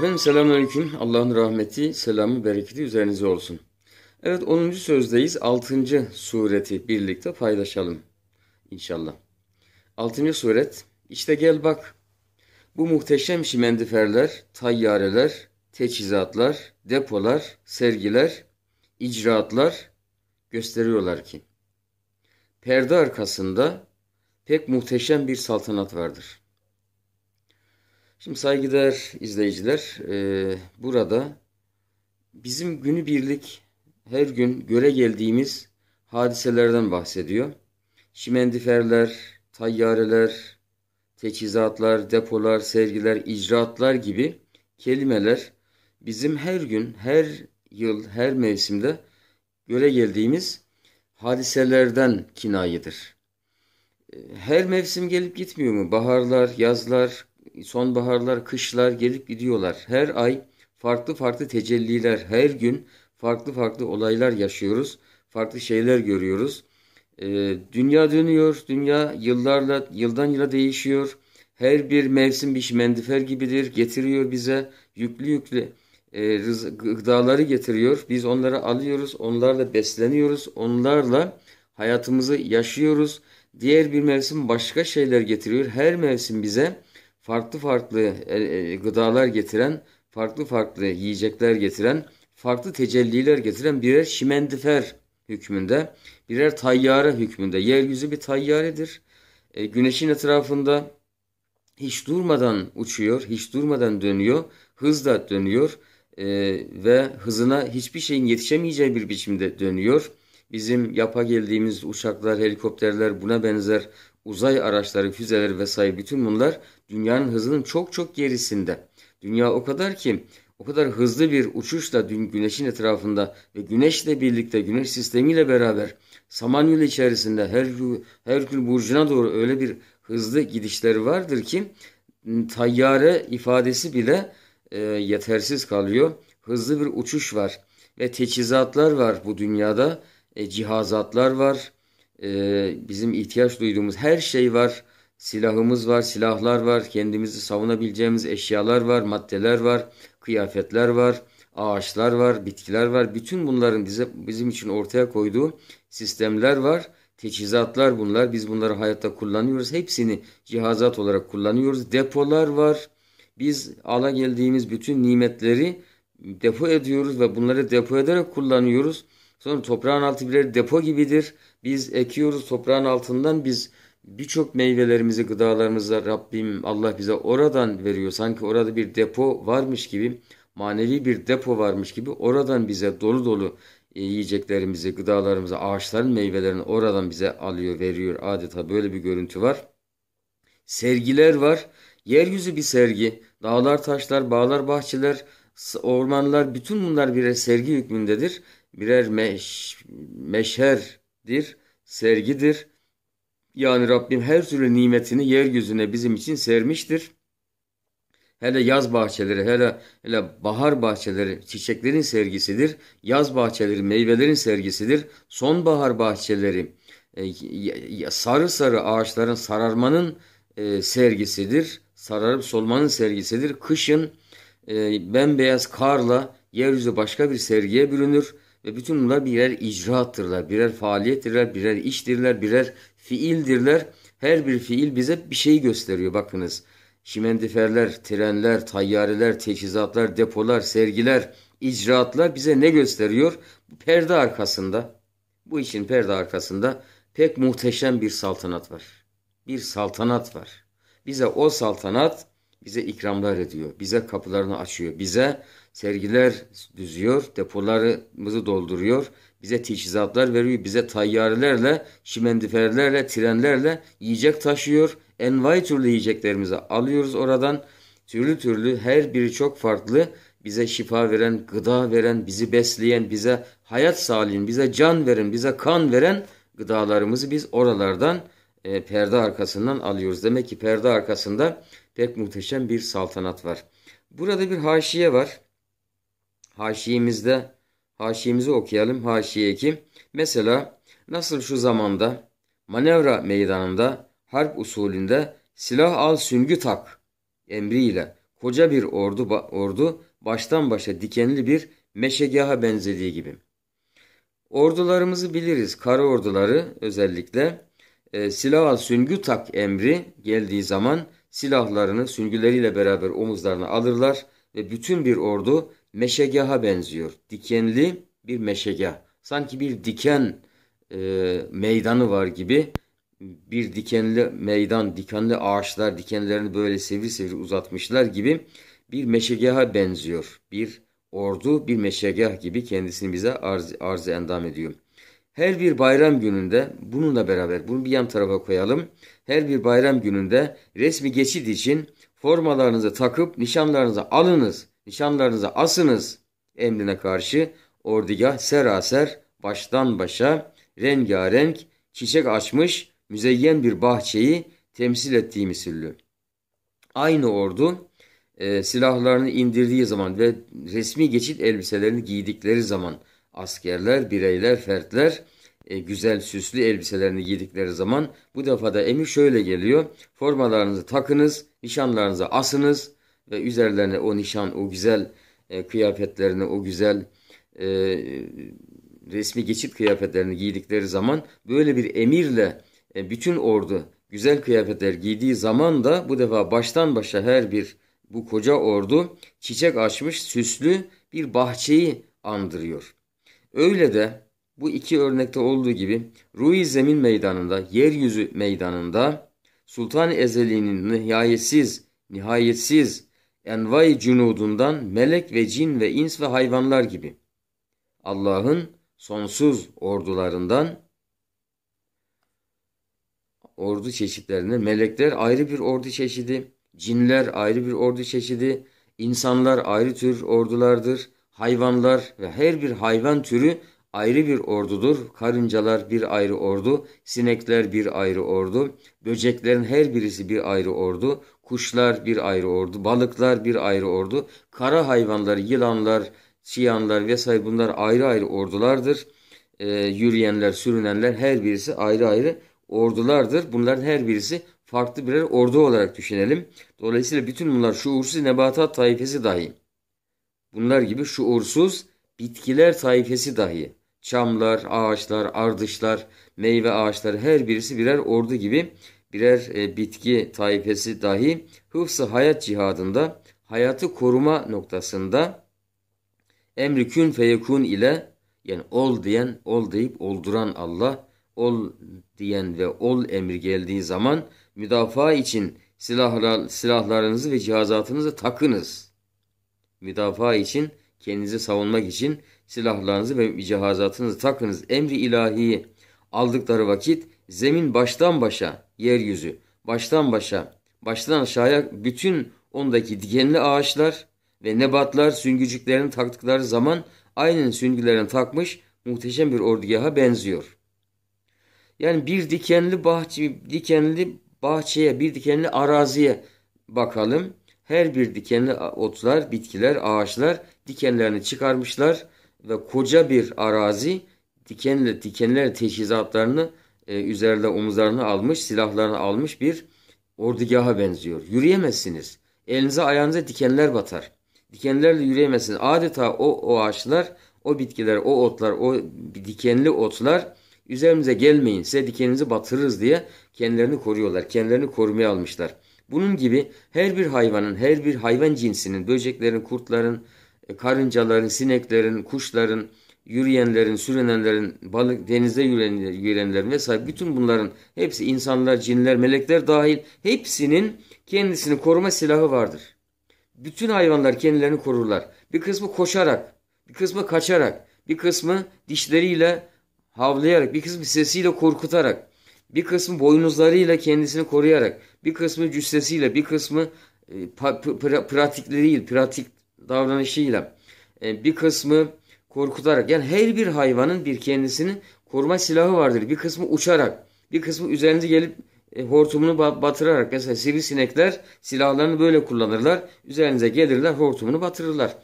Efendim selamünaleyküm. Allah'ın rahmeti, selamı, bereketi üzerinize olsun. Evet 10. sözdeyiz. 6. sureti birlikte paylaşalım inşallah. 6. suret. İşte gel bak. Bu muhteşem şimendiferler, tayyareler, teçhizatlar, depolar, sergiler, icraatlar gösteriyorlar ki perde arkasında pek muhteşem bir saltanat vardır. Şimdi saygıdeğer izleyiciler, e, burada bizim günübirlik her gün göre geldiğimiz hadiselerden bahsediyor. Şimendiferler, tayyareler, teçhizatlar, depolar, sergiler, icraatlar gibi kelimeler bizim her gün, her yıl, her mevsimde göre geldiğimiz hadiselerden kinayedir. E, her mevsim gelip gitmiyor mu? Baharlar, yazlar, sonbaharlar, kışlar gelip gidiyorlar. Her ay farklı farklı tecelliler, her gün farklı farklı olaylar yaşıyoruz. Farklı şeyler görüyoruz. Ee, dünya dönüyor, dünya yıllarla, yıldan yıla değişiyor. Her bir mevsim bir mendifer gibidir. Getiriyor bize yüklü yüklü e, gıdaları getiriyor. Biz onları alıyoruz, onlarla besleniyoruz, onlarla hayatımızı yaşıyoruz. Diğer bir mevsim başka şeyler getiriyor. Her mevsim bize farklı farklı e, e, gıdalar getiren, farklı farklı yiyecekler getiren, farklı tecelliler getiren birer şimendifer hükmünde, birer tayyare hükmünde. Yeryüzü bir tayyaredir. E, güneşin etrafında hiç durmadan uçuyor, hiç durmadan dönüyor, hızla dönüyor e, ve hızına hiçbir şeyin yetişemeyeceği bir biçimde dönüyor. Bizim yapa geldiğimiz uçaklar, helikopterler buna benzer uzay araçları, füzeleri vesaire bütün bunlar dünyanın hızının çok çok gerisinde. Dünya o kadar ki o kadar hızlı bir uçuşla güneşin etrafında ve güneşle birlikte güneş sistemiyle beraber Samanyolu içerisinde her Herkül Burcu'na doğru öyle bir hızlı gidişleri vardır ki ıı, tayyare ifadesi bile e, yetersiz kalıyor. Hızlı bir uçuş var ve teçhizatlar var bu dünyada, e, cihazatlar var, e, bizim ihtiyaç duyduğumuz her şey var. Silahımız var, silahlar var, kendimizi savunabileceğimiz eşyalar var, maddeler var, kıyafetler var, ağaçlar var, bitkiler var. Bütün bunların bize, bizim için ortaya koyduğu sistemler var. Teçhizatlar bunlar. Biz bunları hayatta kullanıyoruz. Hepsini cihazat olarak kullanıyoruz. Depolar var. Biz ala geldiğimiz bütün nimetleri depo ediyoruz ve bunları depo ederek kullanıyoruz. Sonra toprağın altı birer depo gibidir. Biz ekiyoruz toprağın altından biz birçok meyvelerimizi, gıdalarımızı Rabbim Allah bize oradan veriyor. Sanki orada bir depo varmış gibi, manevi bir depo varmış gibi oradan bize dolu dolu e, yiyeceklerimizi, gıdalarımızı, ağaçların meyvelerini oradan bize alıyor, veriyor. Adeta böyle bir görüntü var. Sergiler var. Yeryüzü bir sergi. Dağlar, taşlar, bağlar, bahçeler, ormanlar bütün bunlar birer sergi hükmündedir. Birer meş, meşher nimettir, sergidir. Yani Rabbim her türlü nimetini yeryüzüne bizim için sermiştir. Hele yaz bahçeleri, hele, hele bahar bahçeleri çiçeklerin sergisidir. Yaz bahçeleri meyvelerin sergisidir. Sonbahar bahçeleri e, sarı sarı ağaçların sararmanın e, sergisidir. Sararıp solmanın sergisidir. Kışın e, bembeyaz karla yeryüzü başka bir sergiye bürünür. Ve bütün bunlar birer icraattırlar, birer faaliyettirler, birer iştirler, birer fiildirler. Her bir fiil bize bir şey gösteriyor bakınız. Şimendiferler, trenler, tayyareler, teçhizatlar, depolar, sergiler, icraatlar bize ne gösteriyor? Perde arkasında, bu işin perde arkasında pek muhteşem bir saltanat var. Bir saltanat var. Bize o saltanat bize ikramlar ediyor. Bize kapılarını açıyor. Bize sergiler düzüyor, depolarımızı dolduruyor, bize teçhizatlar veriyor, bize tayyarelerle, şimendiferlerle, trenlerle yiyecek taşıyor. Envai türlü yiyeceklerimizi alıyoruz oradan. Türlü türlü her biri çok farklı bize şifa veren, gıda veren, bizi besleyen, bize hayat sağlayan, bize can veren, bize kan veren gıdalarımızı biz oralardan e, perde arkasından alıyoruz. Demek ki perde arkasında pek muhteşem bir saltanat var. Burada bir haşiye var haşiyemizde haşiyemizi okuyalım. Haşiye kim? Mesela nasıl şu zamanda manevra meydanında harp usulünde silah al süngü tak emriyle koca bir ordu ordu baştan başa dikenli bir meşegaha benzediği gibi. Ordularımızı biliriz. Kara orduları özellikle e, silah süngü tak emri geldiği zaman silahlarını süngüleriyle beraber omuzlarına alırlar ve bütün bir ordu meşegaha benziyor. Dikenli bir meşegah. Sanki bir diken e, meydanı var gibi bir dikenli meydan, dikenli ağaçlar dikenlerini böyle sivri sivri uzatmışlar gibi bir meşegaha benziyor. Bir ordu, bir meşegah gibi kendisini bize arz, arz endam ediyor. Her bir bayram gününde bununla beraber bunu bir yan tarafa koyalım. Her bir bayram gününde resmi geçit için formalarınızı takıp nişanlarınızı alınız nişanlarınızı asınız emrine karşı ordugah seraser baştan başa rengarenk çiçek açmış müzeyyen bir bahçeyi temsil ettiği misillü. Aynı ordu e, silahlarını indirdiği zaman ve resmi geçit elbiselerini giydikleri zaman askerler, bireyler, fertler e, güzel süslü elbiselerini giydikleri zaman bu defada emir şöyle geliyor. Formalarınızı takınız, nişanlarınızı asınız, ve üzerlerine o nişan, o güzel e, kıyafetlerini, o güzel e, resmi geçit kıyafetlerini giydikleri zaman böyle bir emirle e, bütün ordu güzel kıyafetler giydiği zaman da bu defa baştan başa her bir bu koca ordu çiçek açmış süslü bir bahçeyi andırıyor. Öyle de bu iki örnekte olduğu gibi Rui Zemin Meydanı'nda, yeryüzü meydanında Sultan Ezeli'nin nihayetsiz, nihayetsiz envai cunudundan melek ve cin ve ins ve hayvanlar gibi. Allah'ın sonsuz ordularından ordu çeşitlerine melekler ayrı bir ordu çeşidi, cinler ayrı bir ordu çeşidi, insanlar ayrı tür ordulardır, hayvanlar ve her bir hayvan türü ayrı bir ordudur. Karıncalar bir ayrı ordu, sinekler bir ayrı ordu, böceklerin her birisi bir ayrı ordu, kuşlar bir ayrı ordu, balıklar bir ayrı ordu, kara hayvanları, yılanlar, çiyanlar vesaire bunlar ayrı ayrı ordulardır. Ee, yürüyenler, sürünenler her birisi ayrı ayrı ordulardır. Bunların her birisi farklı birer ordu olarak düşünelim. Dolayısıyla bütün bunlar şuursuz nebatat tayfesi dahi. Bunlar gibi şuursuz bitkiler tayfesi dahi. Çamlar, ağaçlar, ardışlar, meyve ağaçları her birisi birer ordu gibi birer e, bitki tayfesi dahi hıfzı hayat cihadında hayatı koruma noktasında emri kün feyekun ile yani ol diyen ol deyip olduran Allah ol diyen ve ol emri geldiği zaman müdafaa için silahlar, silahlarınızı ve cihazatınızı takınız. Müdafaa için kendinizi savunmak için silahlarınızı ve cihazatınızı takınız. Emri ilahiyi aldıkları vakit zemin baştan başa, yeryüzü baştan başa, baştan aşağıya bütün ondaki dikenli ağaçlar ve nebatlar süngücüklerini taktıkları zaman aynen süngülerini takmış muhteşem bir ordugaha benziyor. Yani bir dikenli bahçe, dikenli bahçeye, bir dikenli araziye bakalım. Her bir dikenli otlar, bitkiler, ağaçlar dikenlerini çıkarmışlar ve koca bir arazi dikenle dikenler teçhizatlarını e, üzerinde omuzlarını almış, silahlarını almış bir ordugaha benziyor. Yürüyemezsiniz. Elinize ayağınıza dikenler batar. Dikenlerle yürüyemezsiniz. Adeta o, o ağaçlar, o bitkiler, o otlar, o dikenli otlar üzerimize gelmeyin size dikeninizi batırırız diye kendilerini koruyorlar. Kendilerini korumaya almışlar. Bunun gibi her bir hayvanın, her bir hayvan cinsinin, böceklerin, kurtların, e, karıncaların, sineklerin, kuşların, yürüyenlerin, sürünenlerin, balık denize yürüyenlerin vesaire bütün bunların hepsi insanlar, cinler, melekler dahil hepsinin kendisini koruma silahı vardır. Bütün hayvanlar kendilerini korurlar. Bir kısmı koşarak, bir kısmı kaçarak, bir kısmı dişleriyle havlayarak, bir kısmı sesiyle korkutarak, bir kısmı boynuzlarıyla kendisini koruyarak, bir kısmı cüssesiyle, bir kısmı e, pratikleriyle, pratik davranışıyla e, bir kısmı korkutarak yani her bir hayvanın bir kendisini koruma silahı vardır. Bir kısmı uçarak, bir kısmı üzerinize gelip e, hortumunu batırarak mesela sivrisinekler silahlarını böyle kullanırlar. Üzerinize gelirler, hortumunu batırırlar.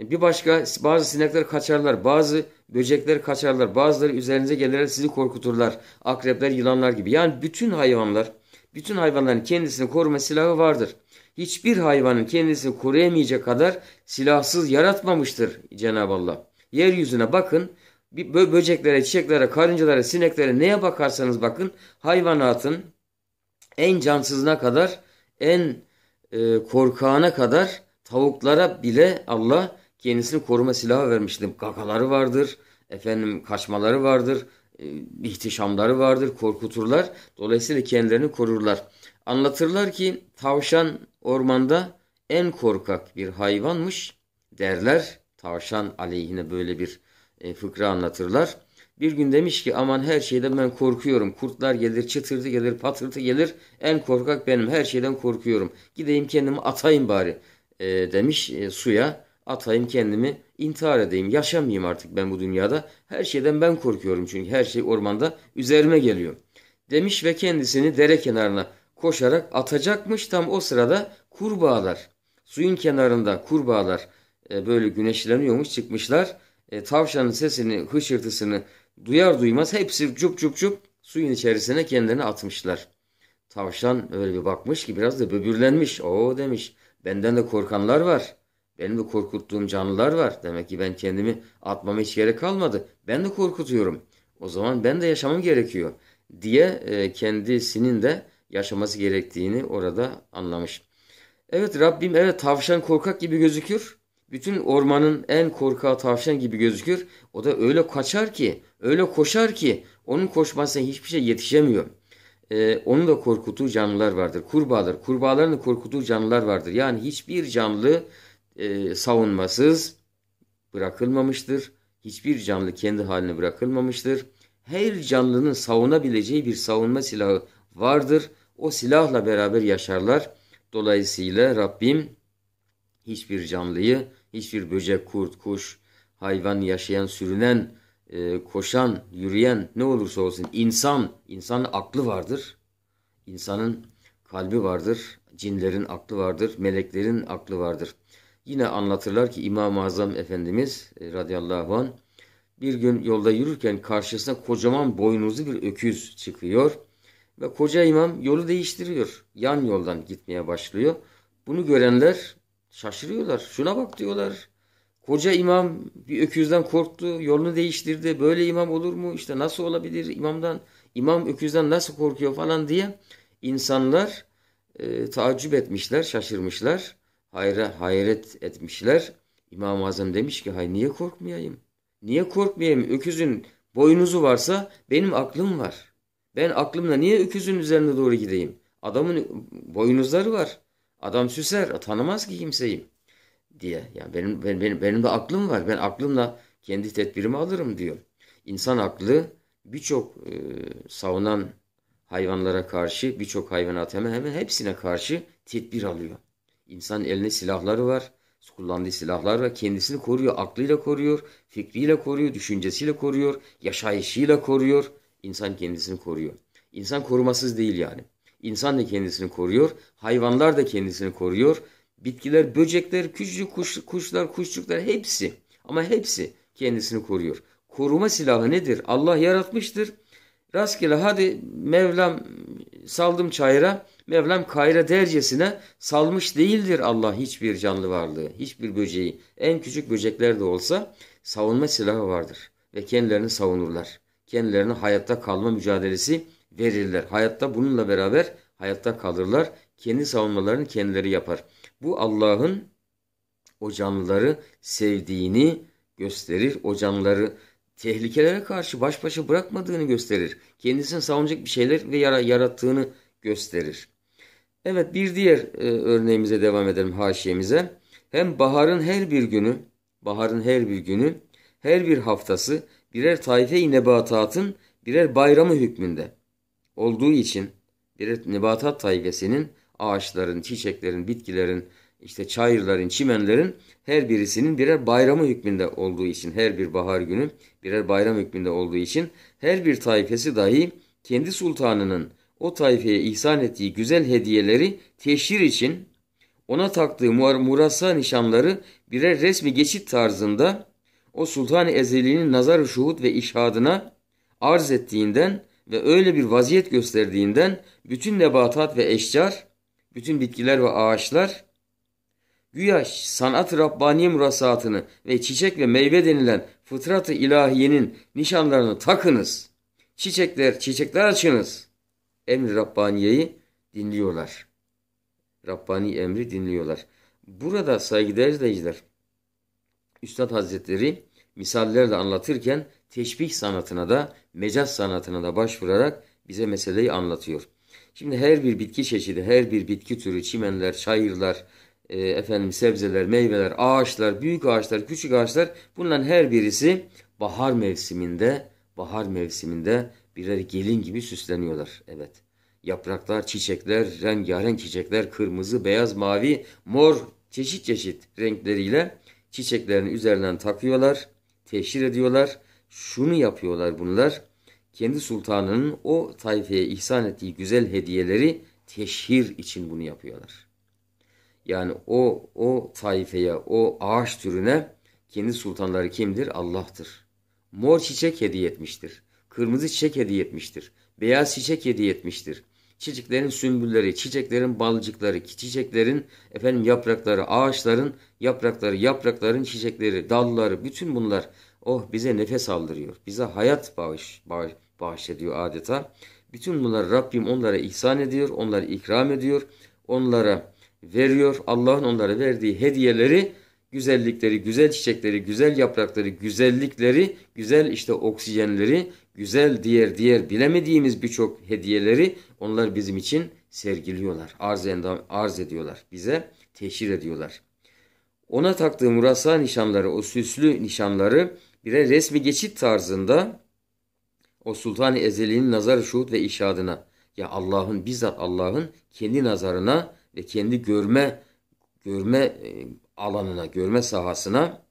E, bir başka bazı sinekler kaçarlar, bazı böcekler kaçarlar, bazıları üzerinize gelirler, sizi korkuturlar. Akrepler, yılanlar gibi. Yani bütün hayvanlar, bütün hayvanların kendisini koruma silahı vardır hiçbir hayvanın kendisini koruyamayacağı kadar silahsız yaratmamıştır Cenab-ı Allah. Yeryüzüne bakın bö böceklere, çiçeklere, karıncalara, sineklere neye bakarsanız bakın hayvanatın en cansızına kadar en e, korkağına kadar tavuklara bile Allah kendisini koruma silahı vermiştir. Kakaları vardır, efendim kaçmaları vardır, e, ihtişamları vardır, korkuturlar. Dolayısıyla kendilerini korurlar. Anlatırlar ki tavşan ormanda en korkak bir hayvanmış derler. Tavşan aleyhine böyle bir e, fıkra anlatırlar. Bir gün demiş ki aman her şeyden ben korkuyorum. Kurtlar gelir, çıtırtı gelir, patırtı gelir. En korkak benim. Her şeyden korkuyorum. Gideyim kendimi atayım bari e, demiş e, suya. Atayım kendimi intihar edeyim. Yaşamayayım artık ben bu dünyada. Her şeyden ben korkuyorum çünkü her şey ormanda üzerime geliyor. Demiş ve kendisini dere kenarına koşarak atacakmış. Tam o sırada kurbağalar suyun kenarında kurbağalar e, böyle güneşleniyormuş çıkmışlar. E, tavşanın sesini hışırtısını duyar duymaz hepsi cup cup cup suyun içerisine kendilerini atmışlar. Tavşan öyle bir bakmış ki biraz da böbürlenmiş. O demiş benden de korkanlar var. Benim de korkuttuğum canlılar var. Demek ki ben kendimi atmama hiç gerek kalmadı. Ben de korkutuyorum. O zaman ben de yaşamam gerekiyor diye e, kendisinin de yaşaması gerektiğini orada anlamış. Evet Rabbim evet tavşan korkak gibi gözükür. Bütün ormanın en korkağı tavşan gibi gözükür. O da öyle kaçar ki, öyle koşar ki onun koşmasına hiçbir şey yetişemiyor. Ee, onu da korkutuğu canlılar vardır. Kurbağalar, kurbağaların korkutuğu canlılar vardır. Yani hiçbir canlı e, savunmasız bırakılmamıştır. Hiçbir canlı kendi haline bırakılmamıştır. Her canlının savunabileceği bir savunma silahı vardır o silahla beraber yaşarlar. Dolayısıyla Rabbim hiçbir canlıyı, hiçbir böcek, kurt, kuş, hayvan, yaşayan, sürünen, e, koşan, yürüyen ne olursa olsun insan, insanın aklı vardır. İnsanın kalbi vardır, cinlerin aklı vardır, meleklerin aklı vardır. Yine anlatırlar ki İmam-ı Azam Efendimiz e, radıyallahu anh bir gün yolda yürürken karşısına kocaman boynuzlu bir öküz çıkıyor.'' Ve koca imam yolu değiştiriyor. Yan yoldan gitmeye başlıyor. Bunu görenler şaşırıyorlar. Şuna bak diyorlar. Koca imam bir öküzden korktu, yolunu değiştirdi. Böyle imam olur mu? İşte nasıl olabilir? imamdan imam öküzden nasıl korkuyor falan diye insanlar e, taaccüp etmişler, şaşırmışlar. Hayra, hayret etmişler. İmam-ı Azam demiş ki, hay niye korkmayayım? Niye korkmayayım? Öküzün boynuzu varsa benim aklım var. Ben aklımla niye öküzün üzerinde doğru gideyim? Adamın boynuzları var. Adam süser, tanımaz ki kimseyi diye. Yani benim, benim, benim de aklım var. Ben aklımla kendi tedbirimi alırım diyor. İnsan aklı birçok e, savunan hayvanlara karşı, birçok hayvanat hemen hemen hepsine karşı tedbir alıyor. İnsan eline silahları var, kullandığı silahlar var. Kendisini koruyor, aklıyla koruyor, fikriyle koruyor, düşüncesiyle koruyor, yaşayışıyla koruyor. İnsan kendisini koruyor. İnsan korumasız değil yani. İnsan da kendisini koruyor. Hayvanlar da kendisini koruyor. Bitkiler, böcekler, küçücük kuş, kuşlar, kuşçuklar hepsi ama hepsi kendisini koruyor. Koruma silahı nedir? Allah yaratmıştır. Rastgele hadi Mevlam saldım çayıra, Mevlam kayra dercesine salmış değildir Allah hiçbir canlı varlığı, hiçbir böceği. En küçük böcekler de olsa savunma silahı vardır ve kendilerini savunurlar kendilerine hayatta kalma mücadelesi verirler. Hayatta bununla beraber hayatta kalırlar. Kendi savunmalarını kendileri yapar. Bu Allah'ın o canlıları sevdiğini gösterir. O canlıları tehlikelere karşı baş başa bırakmadığını gösterir. Kendisini savunacak bir şeyler ve yarattığını gösterir. Evet bir diğer e, örneğimize devam edelim haşiyemize. Hem baharın her bir günü, baharın her bir günü, her bir haftası birer taife-i nebatatın birer bayramı hükmünde olduğu için birer nebatat taifesinin ağaçların, çiçeklerin, bitkilerin, işte çayırların, çimenlerin her birisinin birer bayramı hükmünde olduğu için, her bir bahar günü birer bayram hükmünde olduğu için her bir taifesi dahi kendi sultanının o taifeye ihsan ettiği güzel hediyeleri teşhir için ona taktığı murasa nişanları birer resmi geçit tarzında o Sultan-ı Ezeli'nin nazar-ı şuhud ve işhadına arz ettiğinden ve öyle bir vaziyet gösterdiğinden bütün nebatat ve eşcar, bütün bitkiler ve ağaçlar, güya sanat-ı Rabbani murasatını ve çiçek ve meyve denilen fıtrat-ı ilahiyenin nişanlarını takınız, çiçekler, çiçekler açınız, emri Rabbaniye'yi dinliyorlar. Rabbani emri dinliyorlar. Burada saygıdeğer izleyiciler, Üstad Hazretleri misallerle anlatırken teşbih sanatına da mecaz sanatına da başvurarak bize meseleyi anlatıyor. Şimdi her bir bitki çeşidi, her bir bitki türü, çimenler, çayırlar, e, efendim sebzeler, meyveler, ağaçlar, büyük ağaçlar, küçük ağaçlar bunların her birisi bahar mevsiminde, bahar mevsiminde birer gelin gibi süsleniyorlar. Evet. Yapraklar, çiçekler, rengarenk çiçekler, kırmızı, beyaz, mavi, mor, çeşit çeşit renkleriyle çiçeklerin üzerinden takıyorlar, teşhir ediyorlar. Şunu yapıyorlar bunlar. Kendi sultanının o tayfeye ihsan ettiği güzel hediyeleri teşhir için bunu yapıyorlar. Yani o o tayfeye, o ağaç türüne kendi sultanları kimdir? Allah'tır. Mor çiçek hediye etmiştir. Kırmızı çiçek hediye etmiştir. Beyaz çiçek hediye etmiştir çiçeklerin sümbülleri, çiçeklerin balcıkları, çiçeklerin efendim yaprakları, ağaçların yaprakları, yaprakların çiçekleri, dalları bütün bunlar oh bize nefes aldırıyor. Bize hayat bağış, bağış, bahşediyor adeta. Bütün bunlar Rabbim onlara ihsan ediyor, onlara ikram ediyor, onlara veriyor. Allah'ın onlara verdiği hediyeleri, güzellikleri, güzel çiçekleri, güzel yaprakları, güzellikleri, güzel işte oksijenleri, güzel diğer diğer bilemediğimiz birçok hediyeleri onlar bizim için sergiliyorlar. Arz, endam, arz ediyorlar. Bize teşhir ediyorlar. Ona taktığı murasa nişanları, o süslü nişanları birer resmi geçit tarzında o Sultan-ı Ezeli'nin nazar şuhut ve işadına ya Allah'ın bizzat Allah'ın kendi nazarına ve kendi görme görme e, alanına, görme sahasına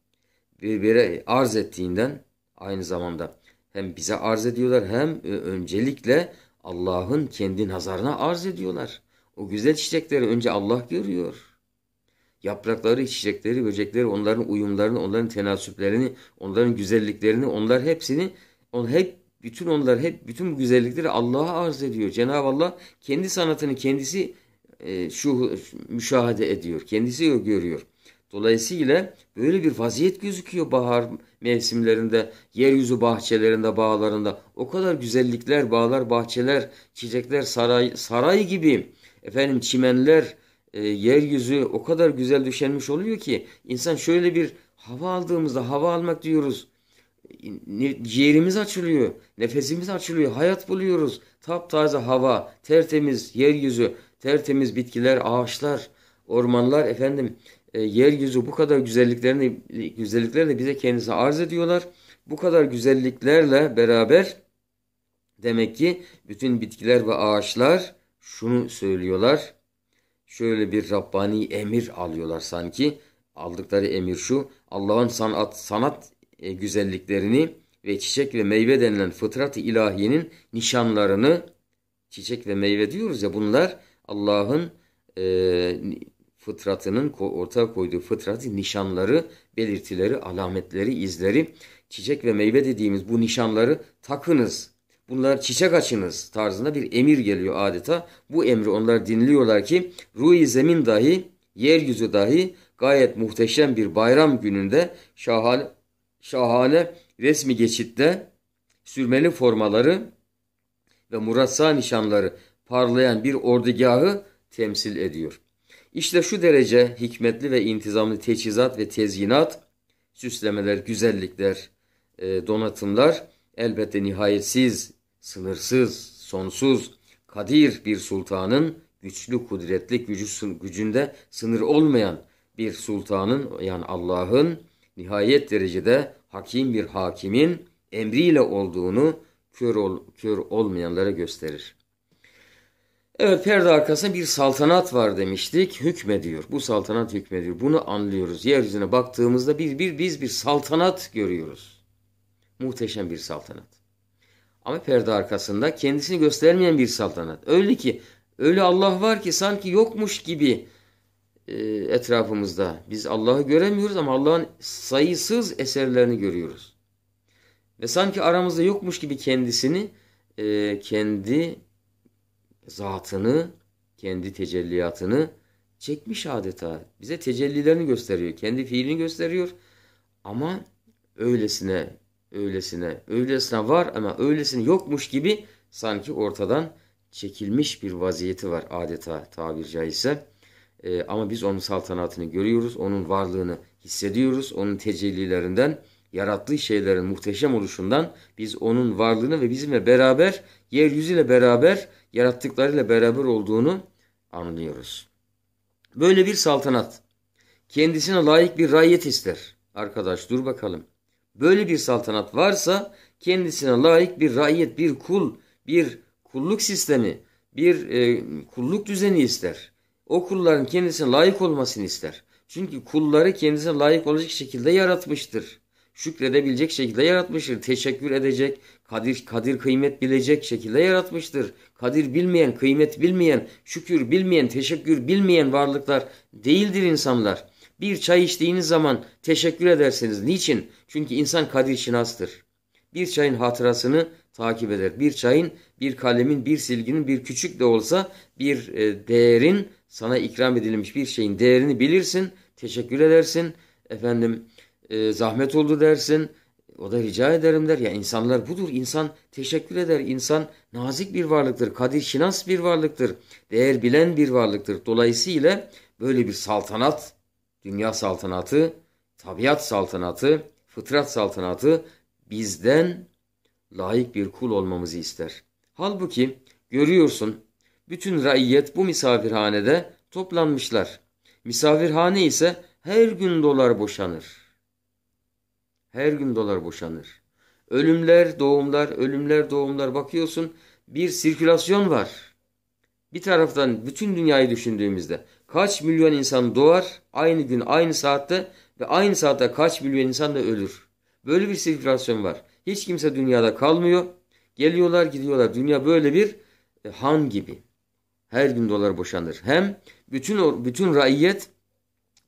birbirine arz ettiğinden aynı zamanda hem bize arz ediyorlar hem e, öncelikle Allah'ın kendi nazarına arz ediyorlar. O güzel çiçekleri önce Allah görüyor. Yaprakları, çiçekleri, böcekleri, onların uyumlarını, onların tenasüplerini, onların güzelliklerini, onlar hepsini, on hep bütün onlar hep bütün bu güzellikleri Allah'a arz ediyor. Cenab-ı Allah kendi sanatını kendisi e, şu müşahede ediyor. Kendisi görüyor. Dolayısıyla böyle bir vaziyet gözüküyor bahar mevsimlerinde, yeryüzü bahçelerinde, bağlarında. O kadar güzellikler, bağlar, bahçeler, çiçekler, saray, saray gibi efendim çimenler, e, yeryüzü o kadar güzel düşenmiş oluyor ki insan şöyle bir hava aldığımızda hava almak diyoruz. Ne, ciğerimiz açılıyor, nefesimiz açılıyor, hayat buluyoruz. Taptaze hava, tertemiz yeryüzü, tertemiz bitkiler, ağaçlar, ormanlar efendim e, yeryüzü bu kadar güzelliklerini güzelliklerini bize kendisi arz ediyorlar. Bu kadar güzelliklerle beraber demek ki bütün bitkiler ve ağaçlar şunu söylüyorlar. Şöyle bir Rabbani emir alıyorlar sanki. Aldıkları emir şu. Allah'ın sanat sanat e, güzelliklerini ve çiçek ve meyve denilen fıtrat-ı ilahiyenin nişanlarını çiçek ve meyve diyoruz ya bunlar Allah'ın e, fıtratının ortaya koyduğu fıtratı nişanları, belirtileri, alametleri, izleri, çiçek ve meyve dediğimiz bu nişanları takınız. Bunlar çiçek açınız tarzında bir emir geliyor adeta. Bu emri onlar dinliyorlar ki ruh zemin dahi, yeryüzü dahi gayet muhteşem bir bayram gününde şahane, şahane resmi geçitte sürmeli formaları ve murassa nişanları parlayan bir ordugahı temsil ediyor.'' İşte şu derece hikmetli ve intizamlı teçhizat ve tezyinat, süslemeler, güzellikler, e, donatımlar elbette nihayetsiz, sınırsız, sonsuz, kadir bir sultanın güçlü kudretli gücünde sınır olmayan bir sultanın yani Allah'ın nihayet derecede hakim bir hakimin emriyle olduğunu kör, ol, kör olmayanlara gösterir. Evet perde arkasında bir saltanat var demiştik. Hükmediyor. Bu saltanat hükmediyor. Bunu anlıyoruz. Yeryüzüne baktığımızda biz bir, biz bir saltanat görüyoruz. Muhteşem bir saltanat. Ama perde arkasında kendisini göstermeyen bir saltanat. Öyle ki öyle Allah var ki sanki yokmuş gibi e, etrafımızda. Biz Allah'ı göremiyoruz ama Allah'ın sayısız eserlerini görüyoruz. Ve sanki aramızda yokmuş gibi kendisini e, kendi zatını, kendi tecelliyatını çekmiş adeta. Bize tecellilerini gösteriyor, kendi fiilini gösteriyor. Ama öylesine, öylesine, öylesine var ama öylesine yokmuş gibi sanki ortadan çekilmiş bir vaziyeti var adeta tabir caizse. E, ama biz onun saltanatını görüyoruz, onun varlığını hissediyoruz, onun tecellilerinden, yarattığı şeylerin muhteşem oluşundan biz onun varlığını ve bizimle beraber, yeryüzüyle beraber yarattıklarıyla beraber olduğunu anlıyoruz. Böyle bir saltanat kendisine layık bir rayiyet ister. Arkadaş dur bakalım. Böyle bir saltanat varsa kendisine layık bir rayiyet, bir kul, bir kulluk sistemi, bir e, kulluk düzeni ister. O kulların kendisine layık olmasını ister. Çünkü kulları kendisine layık olacak şekilde yaratmıştır şükredebilecek şekilde yaratmıştır. Teşekkür edecek, kadir, kadir kıymet bilecek şekilde yaratmıştır. Kadir bilmeyen, kıymet bilmeyen, şükür bilmeyen, teşekkür bilmeyen varlıklar değildir insanlar. Bir çay içtiğiniz zaman teşekkür edersiniz. Niçin? Çünkü insan kadir şinastır. Bir çayın hatırasını takip eder. Bir çayın, bir kalemin, bir silginin, bir küçük de olsa bir e, değerin sana ikram edilmiş bir şeyin değerini bilirsin, teşekkür edersin. Efendim e, zahmet oldu dersin. O da rica ederim der. Ya insanlar budur. İnsan teşekkür eder. İnsan nazik bir varlıktır. Kadir şinas bir varlıktır. Değer bilen bir varlıktır. Dolayısıyla böyle bir saltanat, dünya saltanatı, tabiat saltanatı, fıtrat saltanatı bizden layık bir kul olmamızı ister. Halbuki görüyorsun bütün raiyet bu misafirhanede toplanmışlar. Misafirhane ise her gün dolar boşanır. Her gün dolar boşanır. Ölümler, doğumlar, ölümler, doğumlar bakıyorsun bir sirkülasyon var. Bir taraftan bütün dünyayı düşündüğümüzde kaç milyon insan doğar aynı gün aynı saatte ve aynı saatte kaç milyon insan da ölür. Böyle bir sirkülasyon var. Hiç kimse dünyada kalmıyor. Geliyorlar gidiyorlar. Dünya böyle bir e, han gibi. Her gün dolar boşanır. Hem bütün bütün raiyet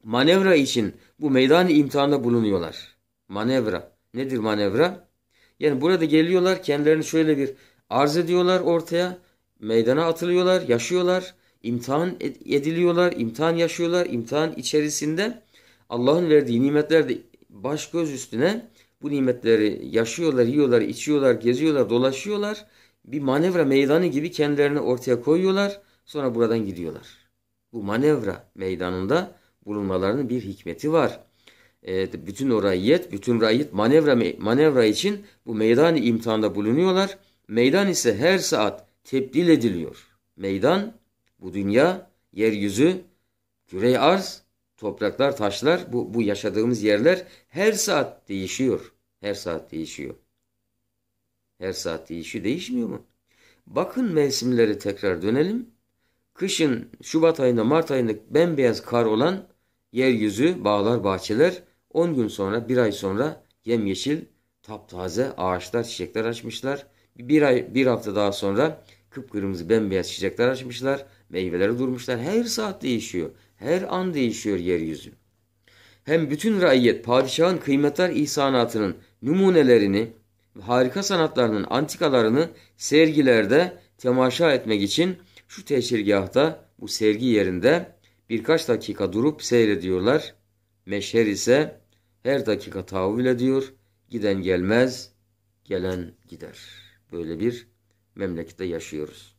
manevra için bu meydan imtihanda bulunuyorlar. Manevra. Nedir manevra? Yani burada geliyorlar kendilerini şöyle bir arz ediyorlar ortaya. Meydana atılıyorlar, yaşıyorlar. imtihan ediliyorlar, imtihan yaşıyorlar. imtihan içerisinde Allah'ın verdiği nimetler de baş göz üstüne bu nimetleri yaşıyorlar, yiyorlar, içiyorlar, geziyorlar, dolaşıyorlar. Bir manevra meydanı gibi kendilerini ortaya koyuyorlar. Sonra buradan gidiyorlar. Bu manevra meydanında bulunmalarının bir hikmeti var e, bütün o raiyet, bütün raiyet manevra, manevra için bu meydan imtihanda bulunuyorlar. Meydan ise her saat tebdil ediliyor. Meydan bu dünya, yeryüzü, kürey arz, topraklar, taşlar, bu, bu yaşadığımız yerler her saat değişiyor. Her saat değişiyor. Her saat değişiyor. Değişmiyor mu? Bakın mevsimlere tekrar dönelim. Kışın Şubat ayında Mart ayında bembeyaz kar olan yeryüzü, bağlar, bahçeler 10 gün sonra, bir ay sonra yemyeşil, taptaze ağaçlar, çiçekler açmışlar. Bir ay, bir hafta daha sonra kıpkırmızı bembeyaz çiçekler açmışlar. Meyveleri durmuşlar. Her saat değişiyor. Her an değişiyor yeryüzü. Hem bütün raiyet padişahın kıymetler ihsanatının numunelerini, harika sanatlarının antikalarını sergilerde temaşa etmek için şu teşhirgahta, bu sergi yerinde birkaç dakika durup seyrediyorlar. Meşher ise her dakika tahvil ediyor. Giden gelmez, gelen gider. Böyle bir memlekette yaşıyoruz.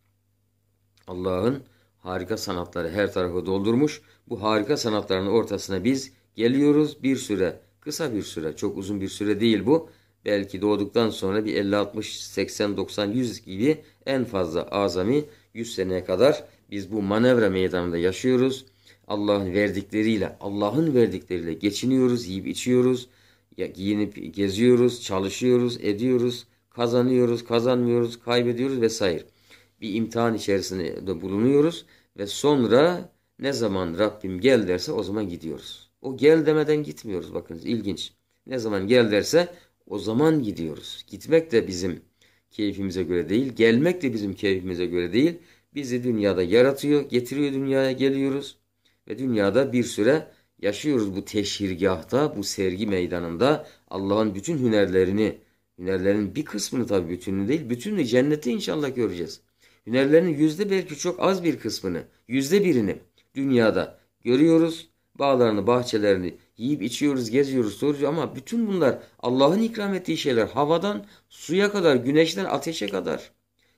Allah'ın harika sanatları her tarafı doldurmuş. Bu harika sanatların ortasına biz geliyoruz bir süre, kısa bir süre, çok uzun bir süre değil bu. Belki doğduktan sonra bir 50, 60, 80, 90, 100 gibi en fazla azami 100 seneye kadar biz bu manevra meydanında yaşıyoruz. Allah'ın verdikleriyle, Allah'ın verdikleriyle geçiniyoruz, yiyip içiyoruz, giyinip geziyoruz, çalışıyoruz, ediyoruz, kazanıyoruz, kazanmıyoruz, kaybediyoruz vesaire. Bir imtihan içerisinde bulunuyoruz ve sonra ne zaman Rabbim gel derse o zaman gidiyoruz. O gel demeden gitmiyoruz bakınız ilginç. Ne zaman gel derse o zaman gidiyoruz. Gitmek de bizim keyfimize göre değil, gelmek de bizim keyfimize göre değil. Bizi dünyada yaratıyor, getiriyor dünyaya geliyoruz ve dünyada bir süre yaşıyoruz bu teşhirgahta, bu sergi meydanında Allah'ın bütün hünerlerini, hünerlerin bir kısmını tabii bütününü değil, bütününü cenneti inşallah göreceğiz. Hünerlerin yüzde belki çok az bir kısmını, yüzde birini dünyada görüyoruz. Bağlarını, bahçelerini yiyip içiyoruz, geziyoruz, soruyoruz ama bütün bunlar Allah'ın ikram ettiği şeyler havadan suya kadar, güneşten ateşe kadar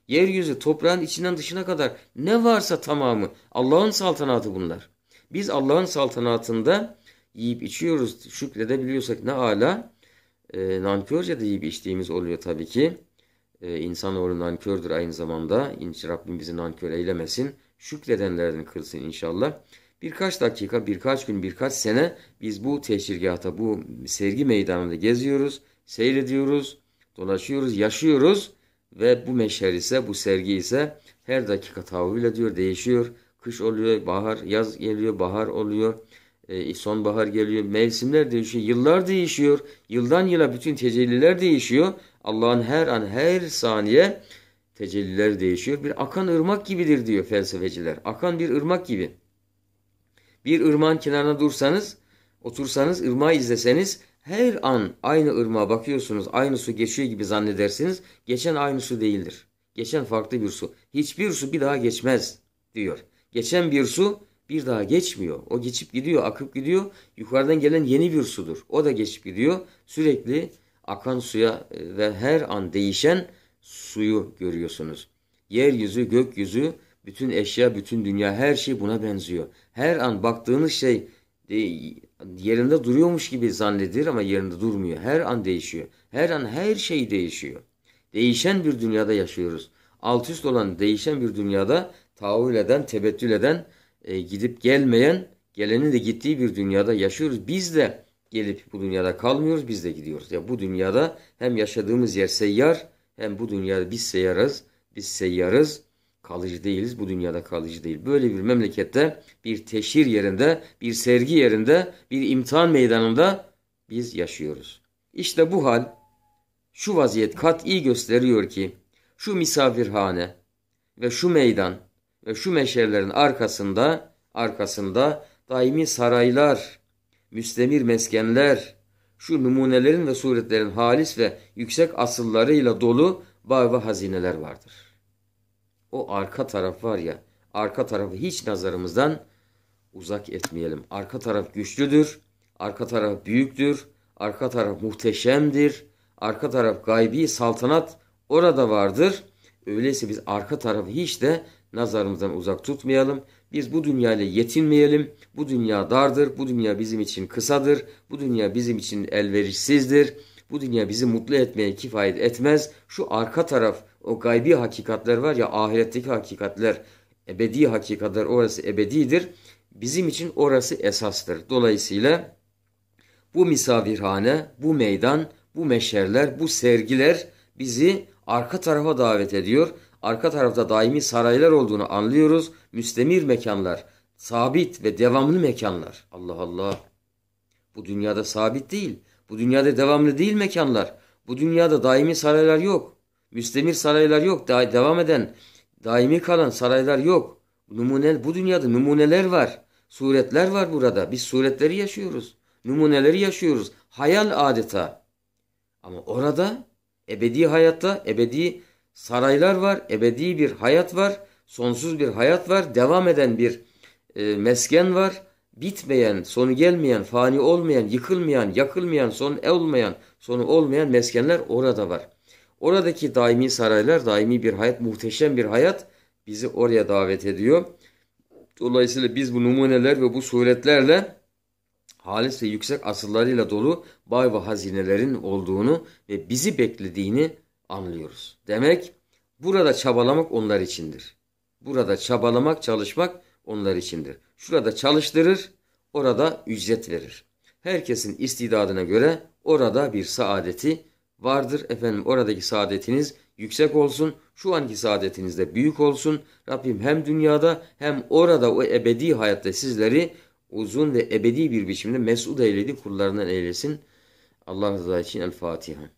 yeryüzü toprağın içinden dışına kadar ne varsa tamamı Allah'ın saltanatı bunlar. Biz Allah'ın saltanatında yiyip içiyoruz. Şükredebiliyorsak ne ala. E, nankörce de yiyip içtiğimiz oluyor tabii ki. E, insanoğlu nankördür aynı zamanda. İnşallah Rabbim bizi nankör eylemesin. Şükredenlerden kılsın inşallah. Birkaç dakika, birkaç gün, birkaç sene biz bu teşhirgahta, bu sergi meydanında geziyoruz, seyrediyoruz, dolaşıyoruz, yaşıyoruz ve bu meşher ise, bu sergi ise her dakika tahvil ediyor, değişiyor kış oluyor, bahar, yaz geliyor, bahar oluyor, e, sonbahar geliyor, mevsimler değişiyor, yıllar değişiyor, yıldan yıla bütün tecelliler değişiyor. Allah'ın her an, her saniye tecelliler değişiyor. Bir akan ırmak gibidir diyor felsefeciler. Akan bir ırmak gibi. Bir ırmağın kenarına dursanız, otursanız, ırmağı izleseniz her an aynı ırmağa bakıyorsunuz. Aynı su geçiyor gibi zannedersiniz. Geçen aynı su değildir. Geçen farklı bir su. Hiçbir su bir daha geçmez diyor. Geçen bir su bir daha geçmiyor. O geçip gidiyor, akıp gidiyor. Yukarıdan gelen yeni bir sudur. O da geçip gidiyor. Sürekli akan suya e, ve her an değişen suyu görüyorsunuz. Yeryüzü, gökyüzü, bütün eşya, bütün dünya her şey buna benziyor. Her an baktığınız şey yerinde duruyormuş gibi zannedir ama yerinde durmuyor. Her an değişiyor. Her an her şey değişiyor. Değişen bir dünyada yaşıyoruz. Alt üst olan değişen bir dünyada tahayyül eden, tebettül eden, e, gidip gelmeyen, gelenin de gittiği bir dünyada yaşıyoruz. Biz de gelip bu dünyada kalmıyoruz, biz de gidiyoruz. Ya bu dünyada hem yaşadığımız yer seyyar, hem bu dünyada biz seyyarız, biz seyyarız, kalıcı değiliz, bu dünyada kalıcı değil. Böyle bir memlekette, bir teşhir yerinde, bir sergi yerinde, bir imtihan meydanında biz yaşıyoruz. İşte bu hal, şu vaziyet kat iyi gösteriyor ki, şu misafirhane ve şu meydan ve şu meşerlerin arkasında arkasında daimi saraylar, müstemir meskenler, şu numunelerin ve suretlerin halis ve yüksek asıllarıyla dolu bağ ve hazineler vardır. O arka taraf var ya, arka tarafı hiç nazarımızdan uzak etmeyelim. Arka taraf güçlüdür, arka taraf büyüktür, arka taraf muhteşemdir, arka taraf gaybi saltanat orada vardır. Öyleyse biz arka tarafı hiç de nazarımızdan uzak tutmayalım. Biz bu dünyayla yetinmeyelim. Bu dünya dardır, bu dünya bizim için kısadır, bu dünya bizim için elverişsizdir. Bu dünya bizi mutlu etmeye kifayet etmez. Şu arka taraf o gaybi hakikatler var ya ahiretteki hakikatler, ebedi hakikatler orası ebedidir. Bizim için orası esastır. Dolayısıyla bu misafirhane, bu meydan, bu meşerler, bu sergiler bizi arka tarafa davet ediyor arka tarafta daimi saraylar olduğunu anlıyoruz. Müstemir mekanlar, sabit ve devamlı mekanlar. Allah Allah. Bu dünyada sabit değil. Bu dünyada devamlı değil mekanlar. Bu dünyada daimi saraylar yok. Müstemir saraylar yok. Daha devam eden, daimi kalan saraylar yok. Numune, bu dünyada numuneler var. Suretler var burada. Biz suretleri yaşıyoruz. Numuneleri yaşıyoruz. Hayal adeta. Ama orada ebedi hayatta, ebedi saraylar var, ebedi bir hayat var, sonsuz bir hayat var, devam eden bir e, mesken var, bitmeyen, sonu gelmeyen, fani olmayan, yıkılmayan, yakılmayan, sonu e olmayan, sonu olmayan meskenler orada var. Oradaki daimi saraylar, daimi bir hayat, muhteşem bir hayat bizi oraya davet ediyor. Dolayısıyla biz bu numuneler ve bu suretlerle halis ve yüksek asıllarıyla dolu bay ve hazinelerin olduğunu ve bizi beklediğini anlıyoruz. Demek burada çabalamak onlar içindir. Burada çabalamak, çalışmak onlar içindir. Şurada çalıştırır, orada ücret verir. Herkesin istidadına göre orada bir saadeti vardır. Efendim oradaki saadetiniz yüksek olsun. Şu anki saadetiniz de büyük olsun. Rabbim hem dünyada hem orada o ebedi hayatta sizleri uzun ve ebedi bir biçimde mesud eyledi kullarından eylesin. Allah rızası için El Fatiha.